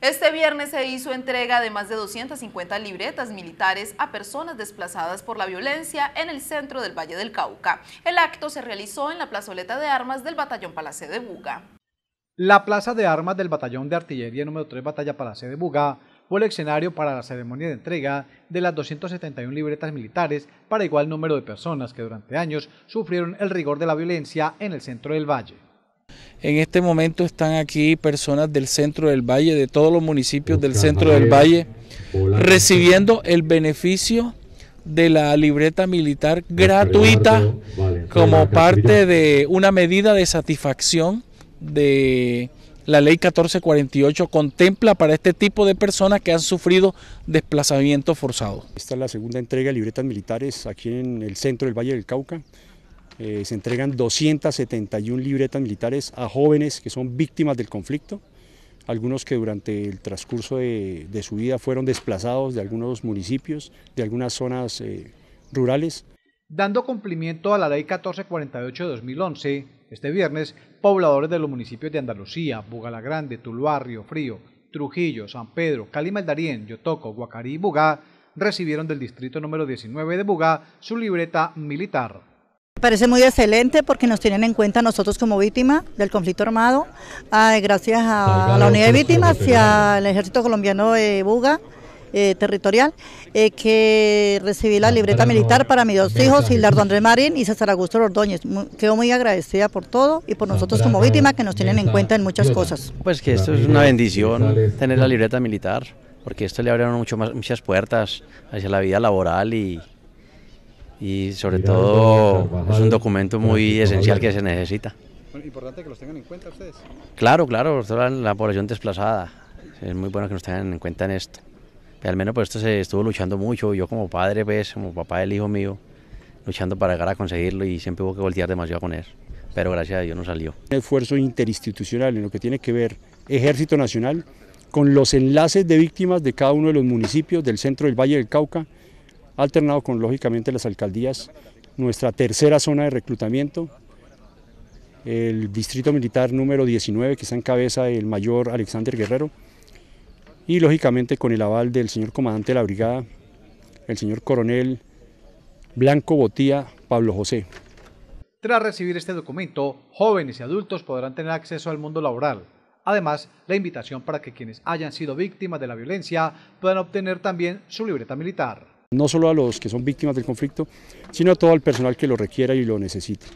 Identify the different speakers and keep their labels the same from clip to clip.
Speaker 1: Este viernes se hizo entrega de más de 250 libretas militares a personas desplazadas por la violencia en el centro del Valle del Cauca. El acto se realizó en la plazoleta de armas del Batallón Palacé de Buga.
Speaker 2: La plaza de armas del Batallón de Artillería número 3 Batalla Palacé de Buga fue el escenario para la ceremonia de entrega de las 271 libretas militares para igual número de personas que durante años sufrieron el rigor de la violencia en el centro del valle.
Speaker 1: En este momento están aquí personas del centro del valle, de todos los municipios del centro del valle, recibiendo el beneficio de la libreta militar gratuita como parte de una medida de satisfacción de la ley 1448 contempla para este tipo de personas que han sufrido desplazamiento forzado. Esta es la segunda entrega de
Speaker 3: libretas militares aquí en el centro del Valle del Cauca. Eh, se entregan 271 libretas militares a jóvenes que son víctimas del conflicto, algunos que durante el transcurso de, su vida fueron desplazados de algunos municipios, de algunas zonas
Speaker 2: eh, rurales. Dando cumplimiento a la Ley 1448 de 2011, este viernes, pobladores de los municipios de Andalucía, Bugalagrande, Tuluá, Río Frío, Trujillo, San Pedro, Cali Yotoco, Guacarí y Bugá recibieron del distrito número 19 de Bugá su libreta militar.
Speaker 4: Parece muy excelente porque nos tienen en cuenta nosotros como víctima del conflicto armado, gracias a la unidad de víctimas y al ejército colombiano de Buga. Eh, territorial, eh, que recibí la libreta militar para mis dos hijos, Hildardo Andrés Marín y César Augusto Ordóñez. quedo muy agradecida por todo y por nosotros como víctima que nos tienen en cuenta en muchas cosas.
Speaker 5: Pues que esto es una bendición, tener la libreta militar, porque esto le abrió mucho más, muchas puertas hacia la vida laboral y, y sobre todo es un documento muy esencial que se necesita.
Speaker 2: importante que los tengan en cuenta ustedes.
Speaker 5: Claro, claro, la población desplazada. Es muy bueno que nos tengan en cuenta en esto. al menos por pues, esto se estuvo luchando mucho, yo como padre, pues, como papá del hijo mío, luchando para llegar a conseguirlo y siempre hubo que voltear demasiado con él, Pero gracias a Dios no salió.
Speaker 3: Un esfuerzo interinstitucional en lo que tiene que ver Ejército Nacional con los enlaces de víctimas de cada uno de los municipios del centro del Valle del Cauca alternado con lógicamente las alcaldías, nuestra tercera zona de reclutamiento, el distrito militar número 19 que está en cabeza el mayor Alexander Guerrero y lógicamente con el aval del señor comandante de la brigada, el señor coronel Blanco Botía Pablo José.
Speaker 2: Tras recibir este documento, jóvenes y adultos podrán tener acceso al mundo laboral. Además, la invitación para que quienes hayan sido víctimas de la violencia puedan obtener también su libreta militar
Speaker 3: no solo a los que son víctimas del conflicto, sino a todo el personal que lo requiera y lo necesite.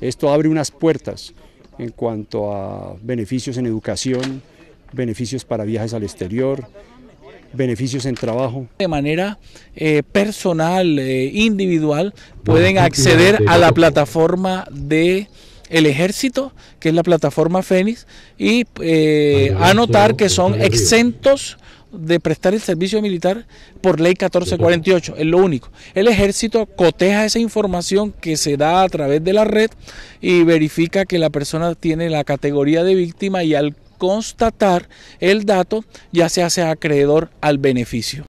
Speaker 3: Esto abre unas puertas en cuanto a beneficios en educación, beneficios para viajes al exterior, beneficios en trabajo.
Speaker 1: De manera eh, personal, eh, individual, pueden acceder a la plataforma de el ejército, que es la plataforma Fénix, y eh, anotar que son exentos de prestar el servicio militar por ley 1448, es lo único. El ejército coteja esa información que se da a través de la red y verifica que la persona tiene la categoría de víctima y al constatar el dato ya se hace acreedor al beneficio.